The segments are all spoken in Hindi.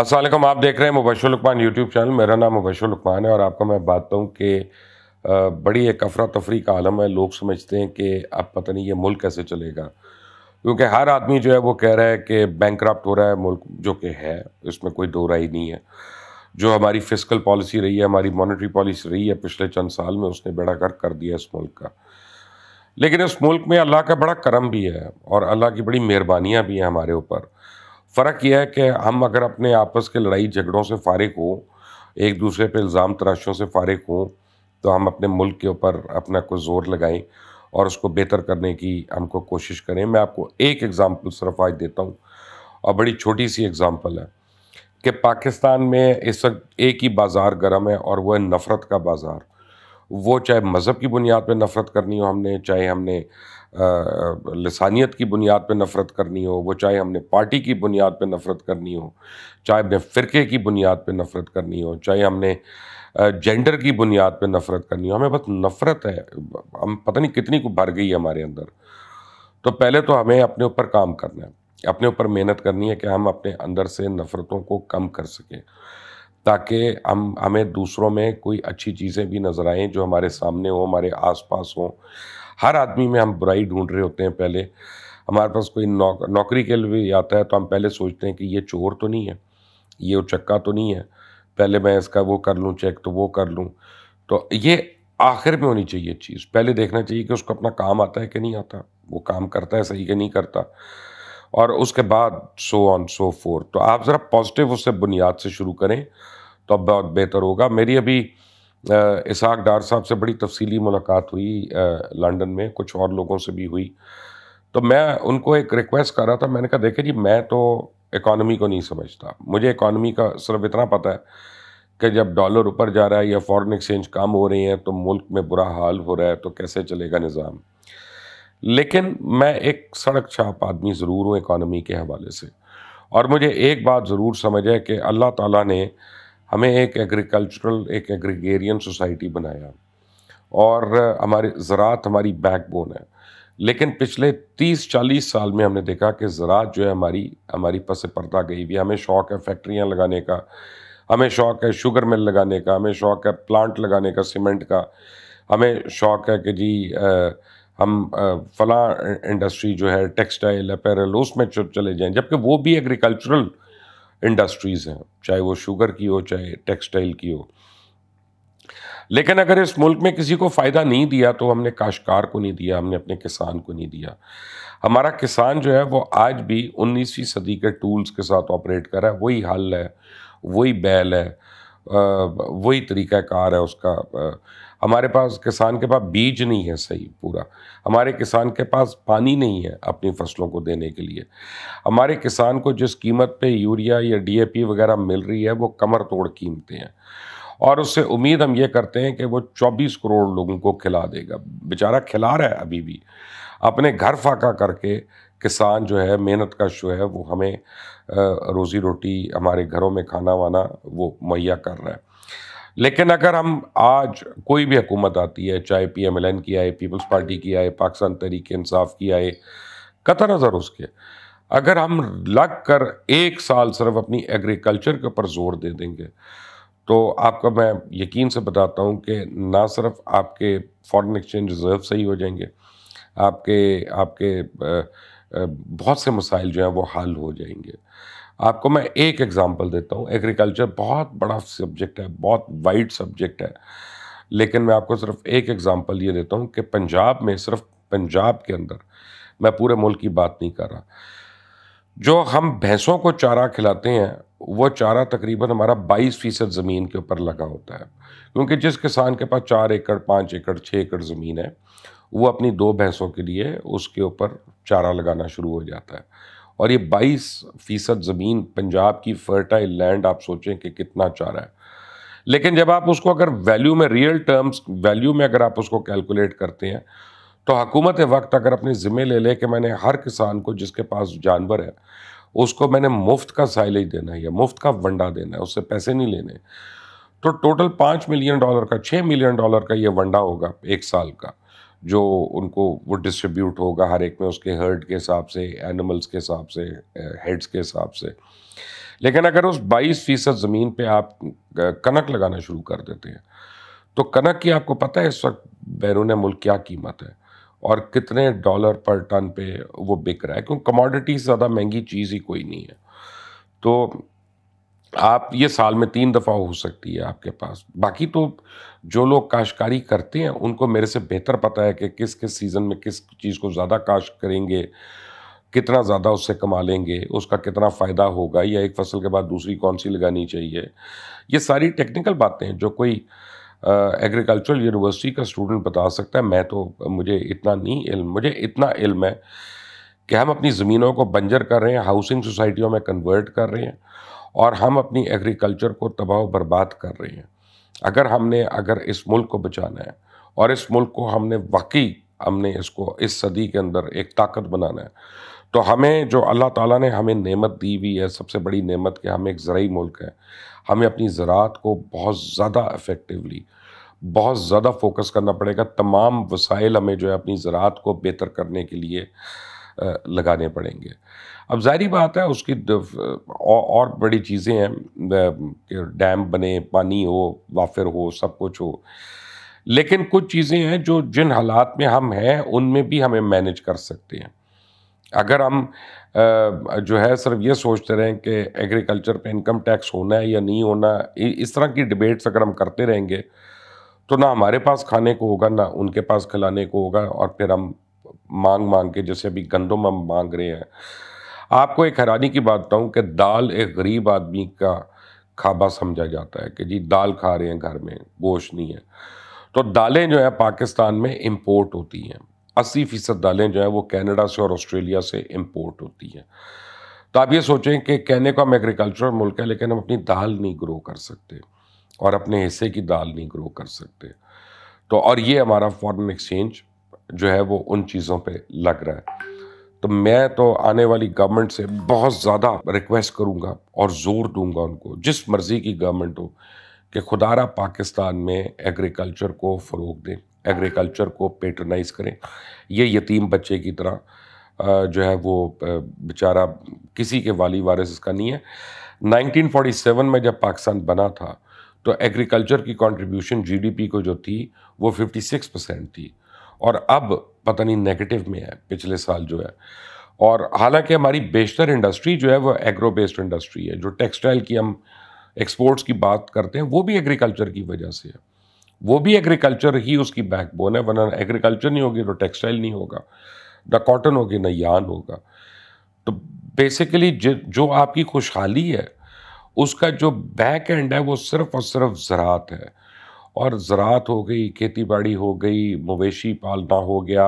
असल आप देख रहे हैं लकमान यूट्यूब चैनल मेरा नाम लकमान है और आपको मैं बताता हूँ कि बड़ी एक अफरा तफरी का आलम है लोग समझते हैं कि अब पता नहीं ये मुल्क कैसे चलेगा क्योंकि हर आदमी जो है वो कह रहा है कि बैंक हो रहा है मुल्क जो कि है इसमें कोई दो राय नहीं है जो हमारी फिजिकल पॉलिसी रही है हमारी मॉनेटरी पॉलिसी रही है पिछले चंद साल में उसने बेड़ा गर्क कर दिया इस मुल्क का लेकिन इस मुल्क में अल्लाह का बड़ा करम भी है और अल्लाह की बड़ी मेहरबानियाँ भी हैं हमारे ऊपर फ़र्क यह है कि हम अगर अपने आपस के लड़ाई झगड़ों से फारिग हों एक दूसरे पर इल्ज़ाम तराशों से फारिग हों तो हम अपने मुल्क के ऊपर अपना कुछ ज़ोर लगाएं और उसको बेहतर करने की हमको कोशिश करें मैं आपको एक एग्ज़ाम्पल सिर्फ आज देता हूँ और बड़ी छोटी सी एग्ज़ाम्पल है कि पाकिस्तान में इस वक्त एक ही बाज़ार गर्म है और वह नफ़रत का बाज़ार वो चाहे मज़हब की बुनियाद पर नफ़रत करनी हो हमने चाहे हमने लसानियत की बुनियाद पर नफ़रत करनी हो वो चाहे हमने पार्टी की बुनियाद पर नफ़रत करनी हो चाहे हमने फ़िरके की बुनियाद पर नफ़रत करनी हो चाहे हमने जेंडर की बुनियाद पर नफ़रत करनी हो हमें बस नफ़रत है हम पता नहीं कितनी को भर गई है हमारे अंदर तो पहले तो हमें अपने ऊपर काम करना है अपने ऊपर मेहनत करनी है कि हम अपने अंदर से नफ़रतों को कम कर सकें ताकि हम हमें दूसरों में कोई अच्छी चीज़ें भी नज़र आएँ जो हमारे सामने हो हमारे आस पास हों हर आदमी में हम बुराई ढूंढ रहे होते हैं पहले हमारे पास कोई नौ, नौकरी के लिए आता है तो हम पहले सोचते हैं कि ये चोर तो नहीं है ये उचक्का तो नहीं है पहले मैं इसका वो कर लूँ चेक तो वो कर लूँ तो ये आखिर में होनी चाहिए चीज़ पहले देखना चाहिए कि उसको अपना काम आता है कि नहीं आता वो काम करता है सही कि नहीं करता और उसके बाद सो ऑन सो फोर तो आप ज़रा पॉजिटिव उससे बुनियाद से शुरू करें तो अब बहुत बेहतर होगा मेरी अभी इसहाक डार साहब से बड़ी तफसीली मुलाकात हुई लंदन में कुछ और लोगों से भी हुई तो मैं उनको एक रिक्वेस्ट कर रहा था मैंने कहा देखे जी मैं तो इकॉनमी को नहीं समझता मुझे इकॉनमी का सिर्फ इतना पता है कि जब डॉलर ऊपर जा रहा है या फॉरेन एक्सचेंज कम हो रही हैं तो मुल्क में बुरा हाल हो रहा है तो कैसे चलेगा निज़ाम लेकिन मैं एक सड़क छाप आदमी ज़रूर हूँ इकॉनमी के हवाले से और मुझे एक बात ज़रूर समझ है कि अल्लाह ताला ने हमें एक एग्रीकल्चरल एक एग्रीगेरियन सोसाइटी बनाया और हमारे ज़रात हमारी बैकबोन है लेकिन पिछले 30-40 साल में हमने देखा कि ज़रात जो है हमारी हमारी पस पर्दा गई हुई हमें शौक़ है फैक्ट्रियाँ लगाने का हमें शौक़ है शुगर मिल लगाने का हमें शौक़ है प्लांट लगाने का सीमेंट का हमें शौक़ है कि जी आ, हम फला इंडस्ट्री जो है टेक्सटाइल अपेरल उसमें चले जाएँ जबकि वो भी एग्रीकल्चरल इंडस्ट्रीज़ हैं चाहे वो शुगर की हो चाहे टेक्सटाइल की हो लेकिन अगर इस मुल्क में किसी को फ़ायदा नहीं दिया तो हमने काश्कार को नहीं दिया हमने अपने किसान को नहीं दिया हमारा किसान जो है वो आज भी उन्नीसवीं सदी के टूल्स के साथ ऑपरेट कर रहा है वही हल है वही बैल है वही तरीका कार है उसका हमारे पास किसान के पास बीज नहीं है सही पूरा हमारे किसान के पास पानी नहीं है अपनी फसलों को देने के लिए हमारे किसान को जिस कीमत पे यूरिया या डीएपी वगैरह मिल रही है वो कमर तोड़ कीमतें हैं और उससे उम्मीद हम ये करते हैं कि वो 24 करोड़ लोगों को खिला देगा बेचारा खिला रहा है अभी भी अपने घर फाका करके किसान जो है मेहनत कश जो है वो हमें रोज़ी रोटी हमारे घरों में खाना वाना वो मुहैया कर रहा है लेकिन अगर हम आज कोई भी हुकूमत आती है चाहे पी एम एल एन की आए पीपल्स पार्टी की आए पाकिस्तान तहरीक इंसाफ की आए कतर नज़र उसके अगर हम लग कर एक साल सिर्फ अपनी एग्रीकल्चर के ऊपर जोर दे देंगे तो आपका मैं यकीन से बताता हूँ कि ना सिर्फ आपके फॉरेन एक्सचेंज रिज़र्व सही हो जाएंगे आपके आपके बहुत से मसाइल जो हैं वो हल हो जाएंगे आपको मैं एक एग्ज़ाम्पल देता हूँ एग्रीकल्चर बहुत बड़ा सब्जेक्ट है बहुत वाइड सब्जेक्ट है लेकिन मैं आपको सिर्फ एक एग्ज़ाम्पल ये देता हूँ कि पंजाब में सिर्फ पंजाब के अंदर मैं पूरे मुल्क की बात नहीं कर रहा जो हम भैंसों को चारा खिलाते हैं वो चारा तकरीबन हमारा 22 फीसद ज़मीन के ऊपर लगा होता है क्योंकि जिस किसान के पास चार एकड़ पाँच एकड़ छः एकड़ ज़मीन है वो अपनी दो भैंसों के लिए उसके ऊपर चारा लगाना शुरू हो जाता है और ये 22 फीसद ज़मीन पंजाब की फर्टाइल लैंड आप सोचें कि कितना चारा है लेकिन जब आप उसको अगर वैल्यू में रियल टर्म्स वैल्यू में अगर आप उसको कैलकुलेट करते हैं तो हकूमत वक्त अगर अपने ज़िम्मे ले ले कि मैंने हर किसान को जिसके पास जानवर है उसको मैंने मुफ्त का साइलेज देना है या मुफ्त का वंडा देना है उससे पैसे नहीं लेने तो टोटल पाँच मिलियन डॉलर का छः मिलियन डॉलर का ये वंडा होगा एक साल का जो उनको वो डिस्ट्रीब्यूट होगा हर एक में उसके हर्ड के हिसाब से एनिमल्स के हिसाब से हेड्स के हिसाब से लेकिन अगर उस 22 फीसद ज़मीन पे आप कनक लगाना शुरू कर देते हैं तो कनक की आपको पता है इस वक्त बैरून मुल्क क्या कीमत है और कितने डॉलर पर टन पे वो बिक रहा है क्योंकि कमोडिटी ज़्यादा महंगी चीज़ ही कोई नहीं है तो आप ये साल में तीन दफ़ा हो सकती है आपके पास बाकी तो जो लोग काश्तकारी करते हैं उनको मेरे से बेहतर पता है कि किस किस सीज़न में किस चीज़ को ज़्यादा काश्त करेंगे कितना ज़्यादा उससे कमा लेंगे उसका कितना फ़ायदा होगा या एक फसल के बाद दूसरी कौन सी लगानी चाहिए ये सारी टेक्निकल बातें हैं जो कोई एग्रीकल्चरल यूनिवर्सिटी का स्टूडेंट बता सकता है मैं तो मुझे इतना नहीं इल्म मुझे इतना इल्म है कि हम अपनी ज़मीनों को बंजर कर रहे हैं हाउसिंग सोसाइटियों में कन्वर्ट कर रहे हैं और हम अपनी एग्रीकल्चर को तबाह बर्बाद कर रहे हैं अगर हमने अगर इस मुल्क को बचाना है और इस मुल्क को हमने वाकई हमने इसको इस सदी के अंदर एक ताकत बनाना है तो हमें जो अल्लाह ताला ने हमें नेमत दी हुई है सबसे बड़ी नेमत कि हम एक ज़रूरी मुल्क है हमें अपनी ज़रात को बहुत ज़्यादा इफ़ेक्टिवली बहुत ज़्यादा फोकस करना पड़ेगा तमाम वसाइल हमें जो है अपनी ज़रात को बेहतर करने के लिए लगाने पड़ेंगे अब जारी बात है उसकी और बड़ी चीज़ें हैं डैम बने पानी हो वाफिर हो सब कुछ हो लेकिन कुछ चीज़ें हैं जो जिन हालात में हम हैं उनमें भी हमें मैनेज कर सकते हैं अगर हम जो है सिर्फ ये सोचते रहें कि एग्रीकल्चर पे इनकम टैक्स होना है या नहीं होना इस तरह की डिबेट्स अगर हम करते रहेंगे तो ना हमारे पास खाने को होगा ना उनके पास खिलाने को होगा और फिर हम मांग मांग के जैसे अभी गंदम हम मांग रहे हैं आपको एक हैरानी की बात बताऊँ कि दाल एक गरीब आदमी का खाबा समझा जाता है कि जी दाल खा रहे हैं घर में गोश्त नहीं है तो दालें जो है पाकिस्तान में इम्पोर्ट होती हैं अस्सी फ़ीसद दालें जो हैं वो कैनेडा से और ऑस्ट्रेलिया से इम्पोर्ट होती हैं तो आप ये सोचें कि कहने को हम एग्रीकल्चर मुल्क है लेकिन हम अपनी दाल नहीं ग्रो कर सकते और अपने हिस्से की दाल नहीं ग्रो कर सकते तो और ये हमारा फॉरेन एक्सचेंज जो है वो उन चीज़ों पे लग रहा है तो मैं तो आने वाली गवर्नमेंट से बहुत ज़्यादा रिक्वेस्ट करूँगा और ज़ोर दूंगा उनको जिस मर्ज़ी की गवर्नमेंट हो कि खुदारा पाकिस्तान में एग्रीकल्चर को फ़रोग दें एग्रीकल्चर को पेटर्नाइज करें ये यतीम बच्चे की तरह जो है वो बेचारा किसी के वाली वारिस इसका नहीं है 1947 में जब पाकिस्तान बना था तो एग्रीकल्चर की कंट्रीब्यूशन जीडीपी को जो थी वो 56 परसेंट थी और अब पता नहीं नेगेटिव में है पिछले साल जो है और हालांकि हमारी बेशतर इंडस्ट्री जो है वो एग्रो बेस्ड इंडस्ट्री है जो टेक्सटाइल की हम एक्सपोर्ट्स की बात करते हैं वो भी एग्रीकल्चर की वजह से है वो भी एग्रीकल्चर ही उसकी बैकबोन है वरना एग्रीकल्चर नहीं होगी तो टेक्सटाइल नहीं होगा ना कॉटन होगी ना यान होगा तो बेसिकली जो आपकी खुशहाली है उसका जो बैक एंड है वो सिर्फ और सिर्फ ज़रात है और ज़रात हो गई खेती बाड़ी हो गई मवेशी पालना हो गया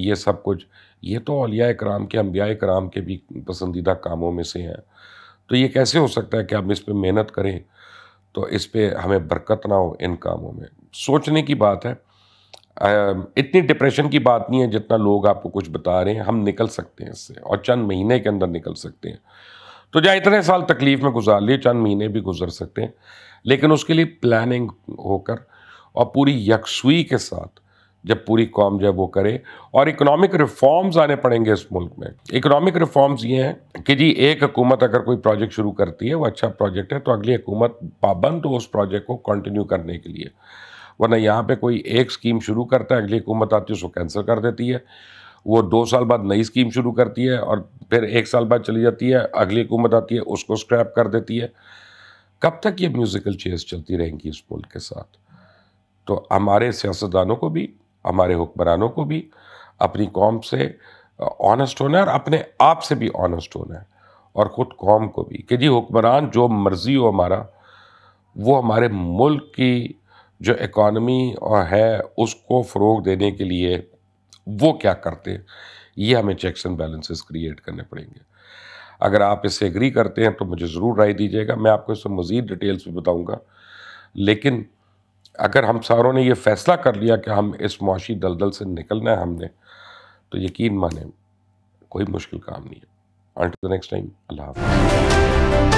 ये सब कुछ ये तो अलिया कराम के अम्बिया कराम के भी पसंदीदा कामों में से हैं तो ये कैसे हो सकता है कि हम इस पर मेहनत करें तो इस पर हमें बरकत ना हो इन कामों में सोचने की बात है इतनी डिप्रेशन की बात नहीं है जितना लोग आपको कुछ बता रहे हैं हम निकल सकते हैं इससे और चंद महीने के अंदर निकल सकते हैं तो जहाँ इतने साल तकलीफ़ में गुजार लिए चंद महीने भी गुजर सकते हैं लेकिन उसके लिए प्लानिंग होकर और पूरी यकसुई के साथ जब पूरी कॉम जब वो करे और इकोनॉमिक रिफॉर्म्स आने पड़ेंगे इस मुल्क में इकोनॉमिक रिफॉर्म्स ये हैं कि जी एक हुकूमत अगर कोई प्रोजेक्ट शुरू करती है वो अच्छा प्रोजेक्ट है तो अगली हुकूमत पाबंद हो उस प्रोजेक्ट को कंटिन्यू करने के लिए वरना यहाँ पे कोई एक स्कीम शुरू करता है अगली हुकूमत आती है उसको कैंसिल कर देती है वो दो साल बाद नई स्कीम शुरू करती है और फिर एक साल बाद चली जाती है अगली हुकूमत आती है उसको स्क्रैप कर देती है कब तक ये म्यूज़िकल चेयर्स चलती रहेंगी इस मुल्क के साथ तो हमारे सियासतदानों को भी हमारे हुक्मरानों को भी अपनी कौम से ऑनेस्ट होना है और अपने आप से भी ऑनेस्ट होना है और ख़ुद कौम को भी कि जी हुक्मरान जो मर्ज़ी हो हमारा वो हमारे मुल्क की जो इकॉनमी और है उसको फ़रोग देने के लिए वो क्या करते हैं ये हमें चेक्स एंड बैलेंसेस क्रिएट करने पड़ेंगे अगर आप इससे एग्री करते हैं तो मुझे ज़रूर राय दीजिएगा मैं आपको इसमें मज़ीद डिटेल्स भी बताऊँगा लेकिन अगर हम सारों ने यह फ़ैसला कर लिया कि हम इस मुशी दलदल से निकलना है हमने तो यकीन माने कोई मुश्किल काम नहीं है अंटिल द नेक्स्ट टाइम अल्लाह हाफ़